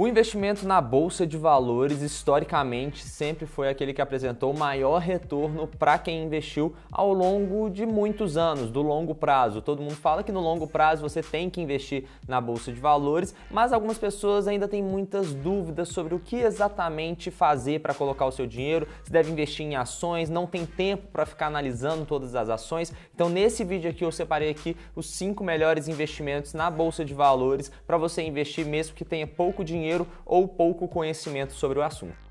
O investimento na bolsa de valores historicamente sempre foi aquele que apresentou maior retorno para quem investiu ao longo de muitos anos, do longo prazo. Todo mundo fala que no longo prazo você tem que investir na bolsa de valores, mas algumas pessoas ainda têm muitas dúvidas sobre o que exatamente fazer para colocar o seu dinheiro, se deve investir em ações, não tem tempo para ficar analisando todas as ações. Então, nesse vídeo aqui eu separei aqui os cinco melhores investimentos na bolsa de valores para você investir mesmo que tenha pouco dinheiro dinheiro ou pouco conhecimento sobre o assunto.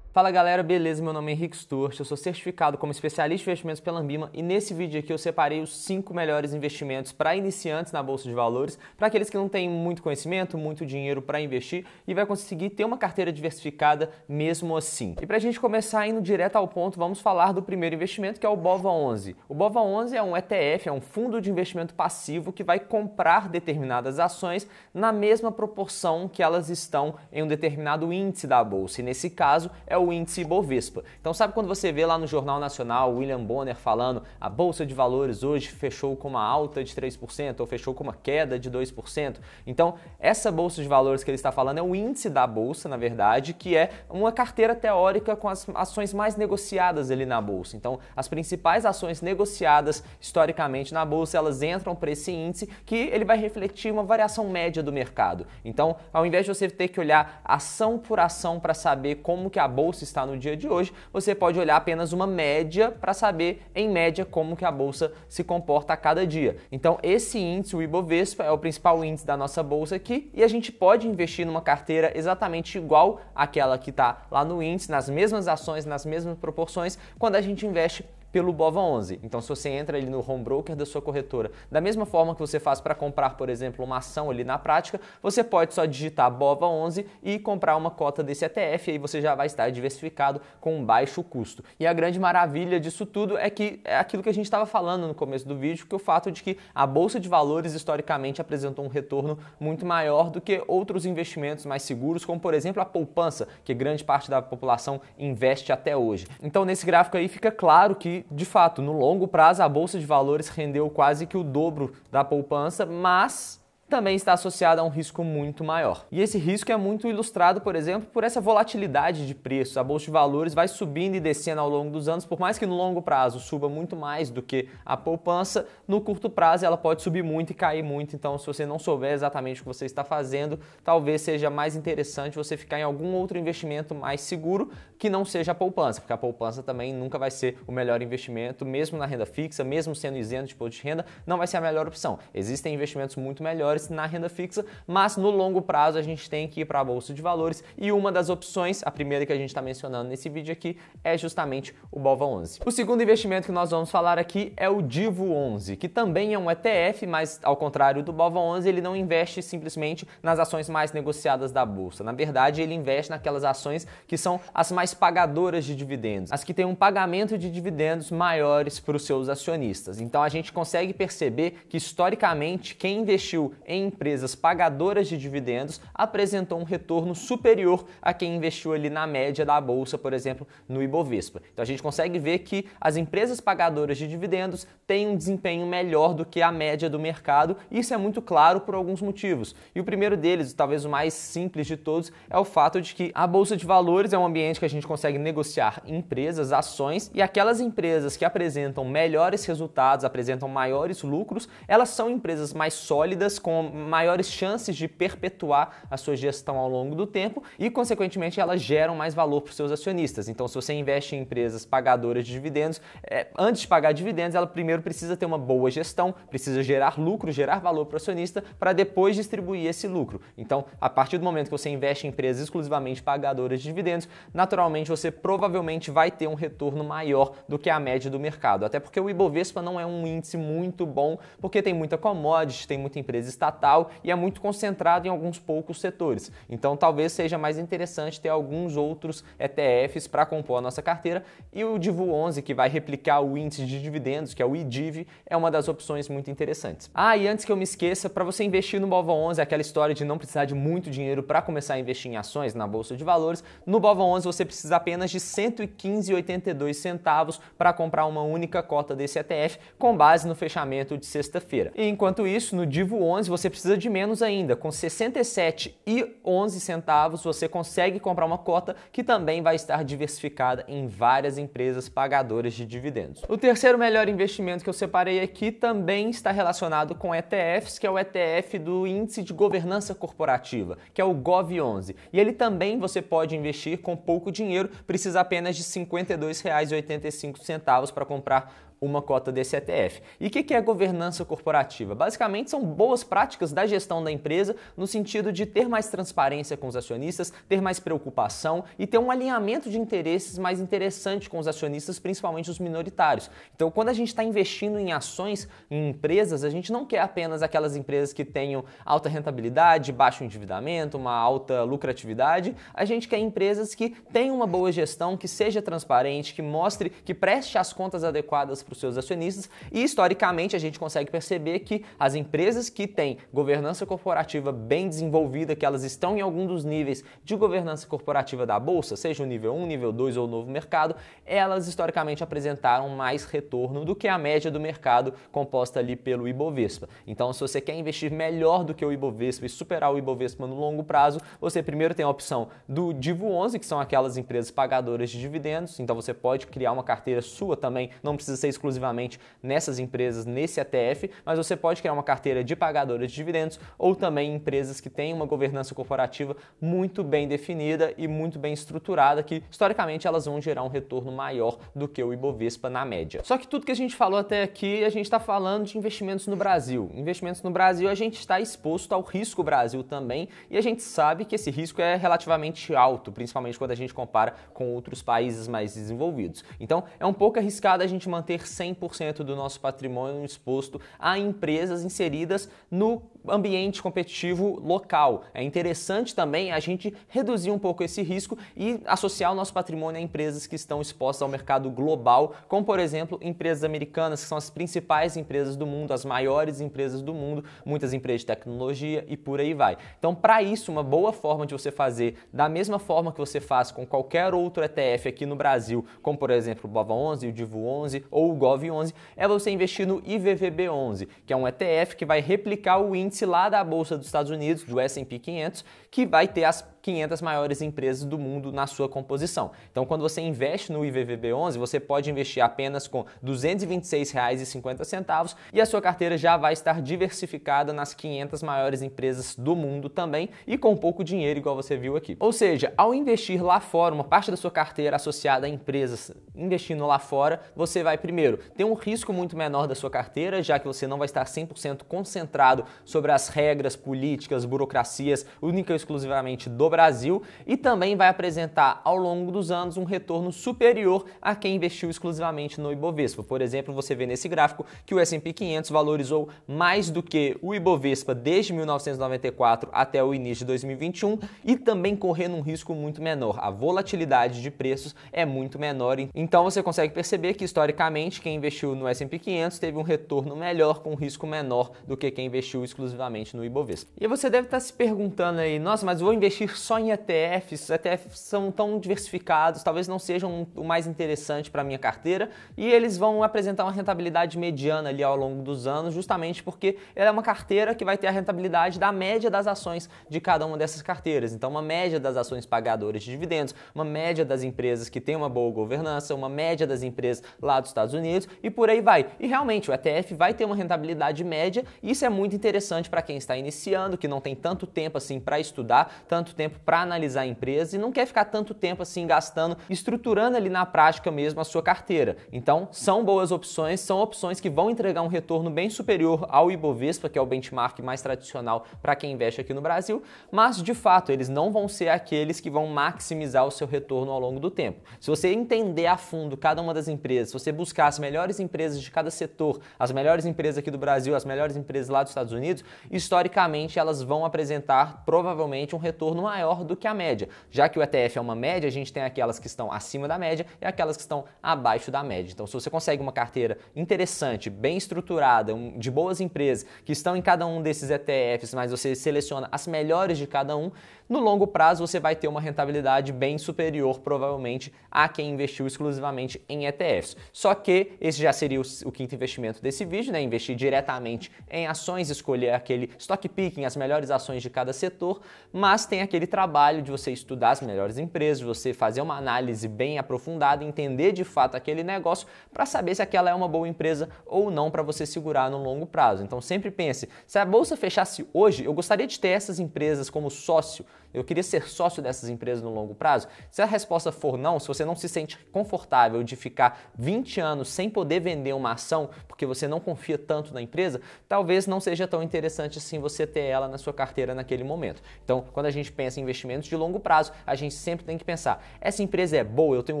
Fala galera, beleza? Meu nome é Henrique Sturte, eu sou certificado como especialista em investimentos pela Ambima e nesse vídeo aqui eu separei os 5 melhores investimentos para iniciantes na Bolsa de Valores, para aqueles que não têm muito conhecimento, muito dinheiro para investir e vai conseguir ter uma carteira diversificada mesmo assim. E para a gente começar indo direto ao ponto, vamos falar do primeiro investimento que é o BOVA11. O BOVA11 é um ETF, é um fundo de investimento passivo que vai comprar determinadas ações na mesma proporção que elas estão em um determinado índice da Bolsa e nesse caso é o o índice Bovespa. Então sabe quando você vê lá no Jornal Nacional William Bonner falando a Bolsa de Valores hoje fechou com uma alta de 3% ou fechou com uma queda de 2%? Então essa Bolsa de Valores que ele está falando é o índice da Bolsa, na verdade, que é uma carteira teórica com as ações mais negociadas ali na Bolsa. Então as principais ações negociadas historicamente na Bolsa, elas entram para esse índice que ele vai refletir uma variação média do mercado. Então ao invés de você ter que olhar ação por ação para saber como que a Bolsa bolsa está no dia de hoje, você pode olhar apenas uma média para saber, em média, como que a bolsa se comporta a cada dia. Então, esse índice, o Ibovespa, é o principal índice da nossa bolsa aqui e a gente pode investir numa carteira exatamente igual àquela que está lá no índice, nas mesmas ações, nas mesmas proporções, quando a gente investe pelo BOVA11. Então, se você entra ali no home broker da sua corretora, da mesma forma que você faz para comprar, por exemplo, uma ação ali na prática, você pode só digitar BOVA11 e comprar uma cota desse ETF, e aí você já vai estar diversificado com um baixo custo. E a grande maravilha disso tudo é que é aquilo que a gente estava falando no começo do vídeo, que o fato de que a bolsa de valores historicamente apresentou um retorno muito maior do que outros investimentos mais seguros, como por exemplo a poupança, que grande parte da população investe até hoje. Então, nesse gráfico aí fica claro que de fato, no longo prazo, a bolsa de valores rendeu quase que o dobro da poupança, mas também está associada a um risco muito maior. E esse risco é muito ilustrado, por exemplo, por essa volatilidade de preço. A bolsa de valores vai subindo e descendo ao longo dos anos, por mais que no longo prazo suba muito mais do que a poupança, no curto prazo ela pode subir muito e cair muito. Então, se você não souber exatamente o que você está fazendo, talvez seja mais interessante você ficar em algum outro investimento mais seguro que não seja a poupança, porque a poupança também nunca vai ser o melhor investimento, mesmo na renda fixa, mesmo sendo isento de imposto de renda, não vai ser a melhor opção. Existem investimentos muito melhores na renda fixa, mas no longo prazo a gente tem que ir para a bolsa de valores e uma das opções, a primeira que a gente está mencionando nesse vídeo aqui, é justamente o Bova 11. O segundo investimento que nós vamos falar aqui é o Divo 11, que também é um ETF, mas ao contrário do Bova 11, ele não investe simplesmente nas ações mais negociadas da bolsa. Na verdade, ele investe naquelas ações que são as mais pagadoras de dividendos, as que têm um pagamento de dividendos maiores para os seus acionistas. Então a gente consegue perceber que historicamente quem investiu em empresas pagadoras de dividendos apresentou um retorno superior a quem investiu ali na média da bolsa, por exemplo, no Ibovespa. Então a gente consegue ver que as empresas pagadoras de dividendos têm um desempenho melhor do que a média do mercado. Isso é muito claro por alguns motivos. E o primeiro deles, talvez o mais simples de todos, é o fato de que a bolsa de valores é um ambiente que a gente consegue negociar empresas, ações e aquelas empresas que apresentam melhores resultados, apresentam maiores lucros, elas são empresas mais sólidas com maiores chances de perpetuar a sua gestão ao longo do tempo e, consequentemente, elas geram mais valor para os seus acionistas. Então, se você investe em empresas pagadoras de dividendos, é, antes de pagar dividendos, ela primeiro precisa ter uma boa gestão, precisa gerar lucro, gerar valor para o acionista, para depois distribuir esse lucro. Então, a partir do momento que você investe em empresas exclusivamente pagadoras de dividendos, naturalmente você provavelmente vai ter um retorno maior do que a média do mercado. Até porque o Ibovespa não é um índice muito bom, porque tem muita commodity, tem muita empresa estatal estatal e é muito concentrado em alguns poucos setores. Então talvez seja mais interessante ter alguns outros ETFs para compor a nossa carteira e o Divu 11, que vai replicar o índice de dividendos, que é o IDIV, é uma das opções muito interessantes. Ah, e antes que eu me esqueça, para você investir no Bova 11, aquela história de não precisar de muito dinheiro para começar a investir em ações na bolsa de valores, no Bova 11 você precisa apenas de 115,82 centavos para comprar uma única cota desse ETF com base no fechamento de sexta-feira. Enquanto isso, no Divo 11 você precisa de menos ainda. Com 67,11 centavos você consegue comprar uma cota que também vai estar diversificada em várias empresas pagadoras de dividendos. O terceiro melhor investimento que eu separei aqui também está relacionado com ETFs, que é o ETF do Índice de Governança Corporativa, que é o GOV11. E ele também você pode investir com pouco dinheiro, precisa apenas de R$ 52,85 para comprar uma cota desse ETF. E o que, que é governança corporativa? Basicamente, são boas práticas da gestão da empresa no sentido de ter mais transparência com os acionistas, ter mais preocupação e ter um alinhamento de interesses mais interessante com os acionistas, principalmente os minoritários. Então, quando a gente está investindo em ações, em empresas, a gente não quer apenas aquelas empresas que tenham alta rentabilidade, baixo endividamento, uma alta lucratividade. A gente quer empresas que tenham uma boa gestão, que seja transparente, que mostre, que preste as contas adequadas para os seus acionistas. E historicamente a gente consegue perceber que as empresas que têm governança corporativa bem desenvolvida, que elas estão em algum dos níveis de governança corporativa da bolsa, seja o nível 1, nível 2 ou novo mercado, elas historicamente apresentaram mais retorno do que a média do mercado composta ali pelo Ibovespa. Então, se você quer investir melhor do que o Ibovespa e superar o Ibovespa no longo prazo, você primeiro tem a opção do Divo 11, que são aquelas empresas pagadoras de dividendos. Então, você pode criar uma carteira sua também, não precisa ser exclusivamente nessas empresas, nesse ETF, mas você pode criar uma carteira de pagadores de dividendos ou também empresas que têm uma governança corporativa muito bem definida e muito bem estruturada, que historicamente elas vão gerar um retorno maior do que o Ibovespa na média. Só que tudo que a gente falou até aqui, a gente está falando de investimentos no Brasil. Investimentos no Brasil, a gente está exposto ao risco Brasil também e a gente sabe que esse risco é relativamente alto, principalmente quando a gente compara com outros países mais desenvolvidos. Então é um pouco arriscado a gente manter 100% do nosso patrimônio exposto a empresas inseridas no ambiente competitivo local. É interessante também a gente reduzir um pouco esse risco e associar o nosso patrimônio a empresas que estão expostas ao mercado global, como por exemplo empresas americanas, que são as principais empresas do mundo, as maiores empresas do mundo, muitas empresas de tecnologia e por aí vai. Então, para isso, uma boa forma de você fazer, da mesma forma que você faz com qualquer outro ETF aqui no Brasil, como por exemplo o Bova 11, o Divo 11 ou o Gov11 é você investir no IVVB11, que é um ETF que vai replicar o índice lá da Bolsa dos Estados Unidos, do S&P 500, que vai ter as 500 maiores empresas do mundo na sua composição. Então, quando você investe no IVVB11, você pode investir apenas com R$ 226,50 e a sua carteira já vai estar diversificada nas 500 maiores empresas do mundo também e com pouco dinheiro, igual você viu aqui. Ou seja, ao investir lá fora, uma parte da sua carteira associada a empresas investindo lá fora, você vai primeiro ter um risco muito menor da sua carteira, já que você não vai estar 100% concentrado sobre as regras políticas, burocracias, única e exclusivamente do Brasil e também vai apresentar ao longo dos anos um retorno superior a quem investiu exclusivamente no Ibovespa. Por exemplo, você vê nesse gráfico que o S&P 500 valorizou mais do que o Ibovespa desde 1994 até o início de 2021 e também correndo um risco muito menor. A volatilidade de preços é muito menor, então você consegue perceber que historicamente quem investiu no S&P 500 teve um retorno melhor com um risco menor do que quem investiu exclusivamente no Ibovespa. E você deve estar se perguntando aí, nossa, mas vou investir só em ETFs. ETFs são tão diversificados, talvez não sejam o mais interessante para minha carteira, e eles vão apresentar uma rentabilidade mediana ali ao longo dos anos, justamente porque ela é uma carteira que vai ter a rentabilidade da média das ações de cada uma dessas carteiras. Então, uma média das ações pagadoras de dividendos, uma média das empresas que têm uma boa governança, uma média das empresas lá dos Estados Unidos e por aí vai. E realmente o ETF vai ter uma rentabilidade média, e isso é muito interessante para quem está iniciando, que não tem tanto tempo assim para estudar, tanto tempo tempo para analisar empresas e não quer ficar tanto tempo assim gastando, estruturando ali na prática mesmo a sua carteira. Então, são boas opções, são opções que vão entregar um retorno bem superior ao Ibovespa, que é o benchmark mais tradicional para quem investe aqui no Brasil, mas de fato, eles não vão ser aqueles que vão maximizar o seu retorno ao longo do tempo. Se você entender a fundo cada uma das empresas, se você buscar as melhores empresas de cada setor, as melhores empresas aqui do Brasil, as melhores empresas lá dos Estados Unidos, historicamente elas vão apresentar provavelmente um retorno maior maior do que a média. Já que o ETF é uma média, a gente tem aquelas que estão acima da média e aquelas que estão abaixo da média. Então, se você consegue uma carteira interessante, bem estruturada, de boas empresas que estão em cada um desses ETFs, mas você seleciona as melhores de cada um, no longo prazo você vai ter uma rentabilidade bem superior, provavelmente, a quem investiu exclusivamente em ETFs. Só que esse já seria o, quinto investimento desse vídeo, né? Investir diretamente em ações, escolher aquele stock picking, as melhores ações de cada setor, mas tem aquele trabalho de você estudar as melhores empresas, de você fazer uma análise bem aprofundada, entender de fato aquele negócio para saber se aquela é uma boa empresa ou não para você segurar no longo prazo. Então sempre pense, se a bolsa fechasse hoje, eu gostaria de ter essas empresas como sócio eu queria ser sócio dessas empresas no longo prazo? Se a resposta for não, se você não se sente confortável de ficar 20 anos sem poder vender uma ação porque você não confia tanto na empresa, talvez não seja tão interessante assim você ter ela na sua carteira naquele momento. Então, quando a gente pensa em investimentos de longo prazo, a gente sempre tem que pensar: essa empresa é boa, eu tenho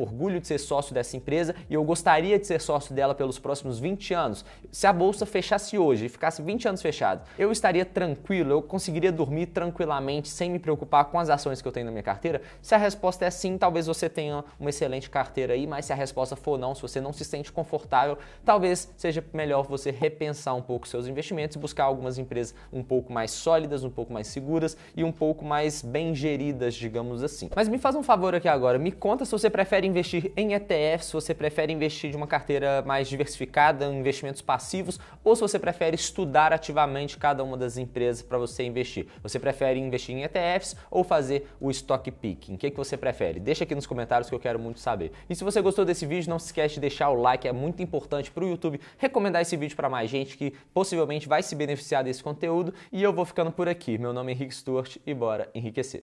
orgulho de ser sócio dessa empresa e eu gostaria de ser sócio dela pelos próximos 20 anos. Se a bolsa fechasse hoje e ficasse 20 anos fechada, eu estaria tranquilo, eu conseguiria dormir tranquilamente sem me preocupar com as ações que eu tenho na minha carteira? Se a resposta é sim, talvez você tenha uma excelente carteira aí, mas se a resposta for não, se você não se sente confortável, talvez seja melhor você repensar um pouco seus investimentos e buscar algumas empresas um pouco mais sólidas, um pouco mais seguras e um pouco mais bem geridas, digamos assim. Mas me faz um favor aqui agora, me conta se você prefere investir em ETF, se você prefere investir de uma carteira mais diversificada, em investimentos passivos, ou se você prefere estudar ativamente cada uma das empresas para você investir. Você prefere investir em ETFs ou fazer o stock picking? O que, é que você prefere? Deixa aqui nos comentários que eu quero muito saber. E se você gostou desse vídeo, não se esquece de deixar o like, é muito importante para o YouTube recomendar esse vídeo para mais gente que possivelmente vai se beneficiar desse conteúdo. E eu vou ficando por aqui. Meu nome é Henrique Stuart e bora enriquecer.